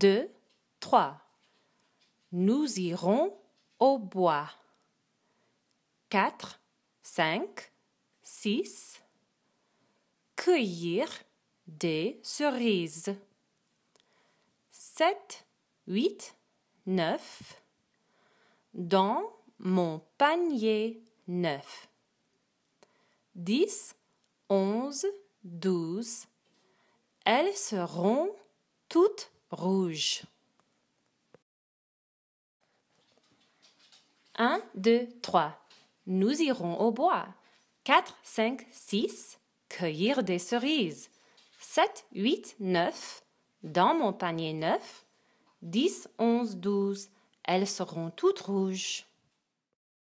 2, 3. Nous irons au bois. 4, 5, 6. Cueillir des cerises. 7, 8, 9. Dans mon panier 9 10, 11, 12. Elles seront toutes rouge. 1, 2, 3. Nous irons au bois. 4, 5, 6. Cueillir des cerises. 7, 8, 9. Dans mon panier neuf. 10, 11, 12. Elles seront toutes rouges.